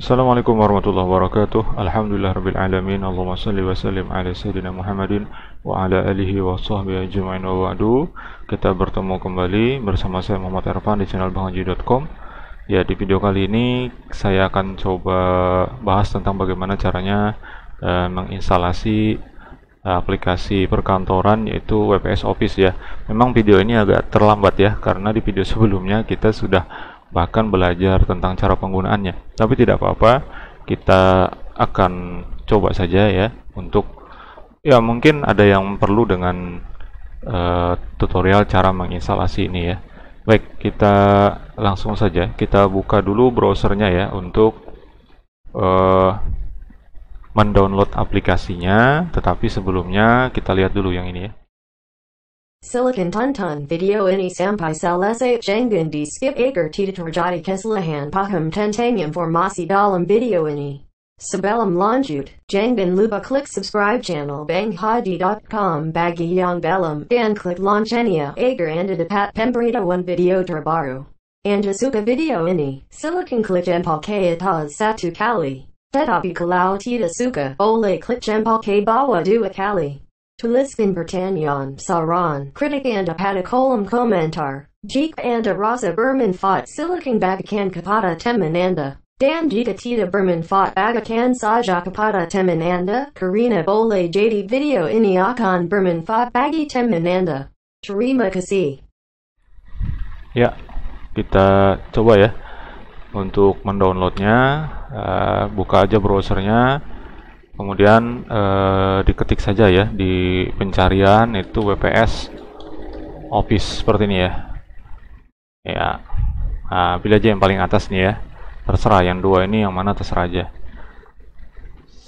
Assalamualaikum warahmatullahi wabarakatuh. Alhamdulillah rabbil alamin. Allahumma salli wa sallim ala sayyidina Muhammadin wa ala alihi wa sahbihi ajma'in wa wa'du Kita bertemu kembali bersama saya Muhammad Erfan di channel bangaji.com. Ya, di video kali ini saya akan coba bahas tentang bagaimana caranya uh, menginstalasi eh, aplikasi perkantoran yaitu WPS Office ya. Memang video ini agak terlambat ya karena di video sebelumnya kita sudah bahkan belajar tentang cara penggunaannya. Tapi tidak apa-apa, kita akan coba saja ya untuk ya mungkin ada yang perlu dengan uh, tutorial cara menginstalasi ini ya. Baik, kita langsung saja kita buka dulu browsernya ya untuk uh, mendownload aplikasinya. Tetapi sebelumnya kita lihat dulu yang ini ya. Silicon Ton Ton Video Ini Sampai Lsh Jangan Di Skip Agar Terjadi Kesalahan Paham for Formasi Dalam Video Ini Sebelum Lanjut Jangan Lupa Click Subscribe Channel Banghadi.com Bagi Yang Belum Dan Click Launchenia Agar Anda Dapat Pemberita One Video Terbaru Anda Suka Video Ini Silicon Click Empalke Atas Satu Kali Tetapi Kalau Tidak Suka Oleh Click Empalke Bawa Dua Kali Tulis in Bertanion Sauron critic and a patacolum commentar. Jeek and a Raza Berman fought Silican Bagakan Kapata Temananda. Dan Jikatita Berman fought Bagakan Saja Kapata Temananda. Karina Bole JD Video Iniakan Berman fought Bagi Temananda. Terima kasih. Ya, kita coba ya untuk mendownloadnya. Uh, buka aja browsernya. kemudian eh, diketik saja ya di pencarian itu WPS office seperti ini ya ya nah, pilih aja yang paling atas nih ya terserah yang dua ini yang mana terserah aja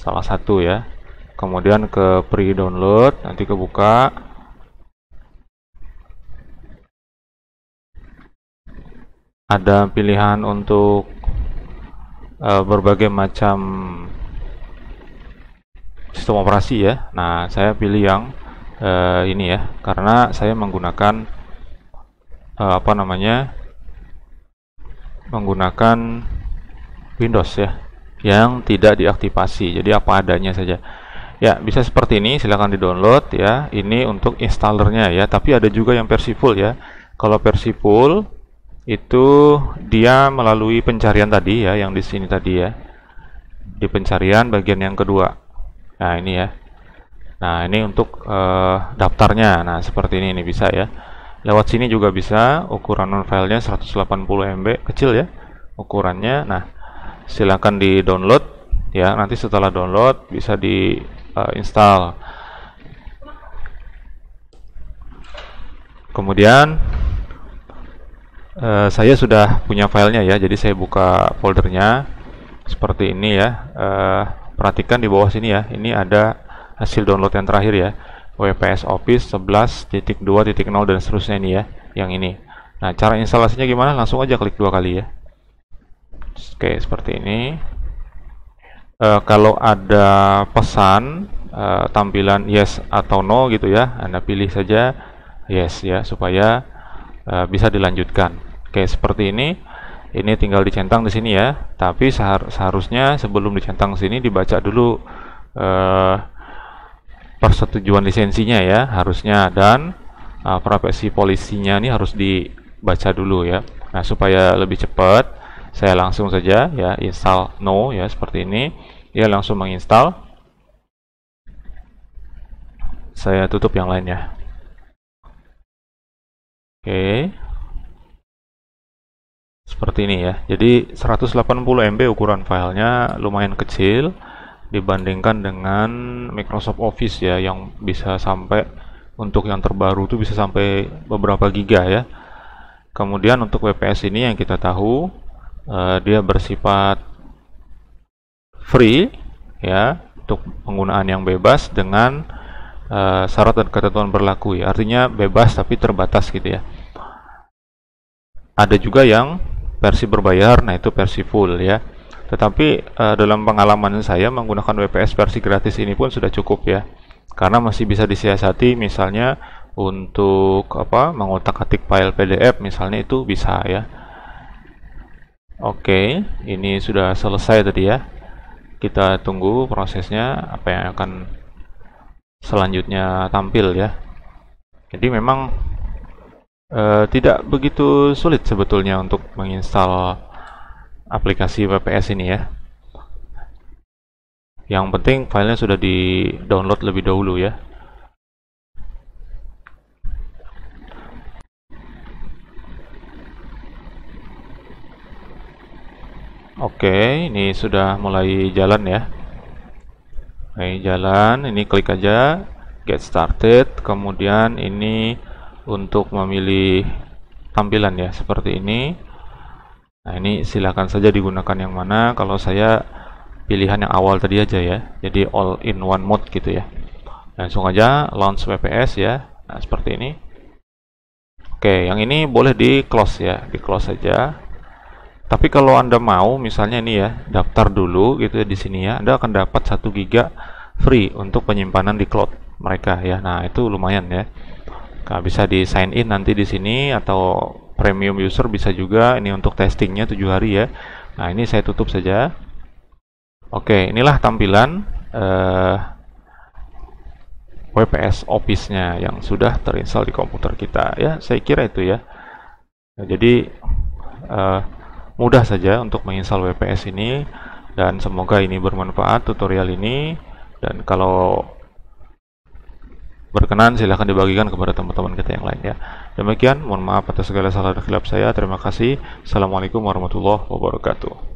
salah satu ya kemudian ke pre download nanti kebuka ada pilihan untuk uh, berbagai macam sistem operasi ya nah saya pilih yang uh, ini ya karena saya menggunakan uh, apa namanya menggunakan Windows ya yang tidak diaktifasi jadi apa adanya saja ya bisa seperti ini silahkan di download ya ini untuk installernya ya tapi ada juga yang versi full ya kalau versi full itu dia melalui pencarian tadi ya yang di sini tadi ya di pencarian bagian yang kedua nah ini ya nah ini untuk uh, daftarnya nah seperti ini ini bisa ya lewat sini juga bisa ukuran filenya 180 MB kecil ya ukurannya nah silahkan di download ya nanti setelah download bisa di eh, install kemudian uh, saya sudah punya filenya ya jadi saya buka foldernya seperti ini ya uh, perhatikan di bawah sini ya ini ada hasil download yang terakhir ya WPS Office 11.2.0 dan seterusnya ini ya yang ini nah cara instalasinya gimana langsung aja klik dua kali ya oke seperti ini e, kalau ada pesan e, tampilan yes atau no gitu ya Anda pilih saja yes ya supaya e, bisa dilanjutkan oke seperti ini ini tinggal dicentang di sini ya tapi seharusnya sebelum dicentang sini dibaca dulu eh, persetujuan lisensinya ya harusnya dan eh, profesi polisinya ini harus dibaca dulu ya nah supaya lebih cepat saya langsung saja ya install no ya seperti ini dia langsung menginstal saya tutup yang lainnya oke seperti ini ya jadi 180 MB ukuran filenya lumayan kecil dibandingkan dengan Microsoft Office ya yang bisa sampai untuk yang terbaru itu bisa sampai beberapa giga ya kemudian untuk WPS ini yang kita tahu uh, dia bersifat free ya untuk penggunaan yang bebas dengan uh, syarat dan ketentuan berlaku ya artinya bebas tapi terbatas gitu ya ada juga yang versi berbayar nah itu versi full ya tetapi uh, dalam pengalaman saya menggunakan WPS versi gratis ini pun sudah cukup ya karena masih bisa disiasati misalnya untuk apa mengotak-atik file PDF misalnya itu bisa ya Oke ini sudah selesai tadi ya kita tunggu prosesnya apa yang akan selanjutnya tampil ya jadi memang Eh, tidak begitu sulit sebetulnya untuk menginstal aplikasi WPS ini ya yang penting filenya sudah di download lebih dahulu ya Oke, ini sudah mulai jalan ya. Ini jalan, ini klik aja get started, kemudian ini untuk memilih tampilan ya seperti ini nah ini silahkan saja digunakan yang mana kalau saya pilihan yang awal tadi aja ya jadi all in one mode gitu ya langsung aja launch WPS ya nah seperti ini oke yang ini boleh di close ya di close saja tapi kalau anda mau misalnya ini ya daftar dulu gitu ya di sini ya anda akan dapat satu giga free untuk penyimpanan di cloud mereka ya nah itu lumayan ya Nah, bisa di sign in nanti di sini atau premium user bisa juga ini untuk testingnya 7 hari ya. Nah, ini saya tutup saja. Oke, inilah tampilan uh, eh, WPS Office-nya yang sudah terinstall di komputer kita ya. Saya kira itu ya. Nah, jadi uh, mudah saja untuk menginstal WPS ini dan semoga ini bermanfaat tutorial ini dan kalau berkenan silahkan dibagikan kepada teman-teman kita yang lain ya. Demikian, mohon maaf atas segala salah dan khilaf saya. Terima kasih. Assalamualaikum warahmatullahi wabarakatuh.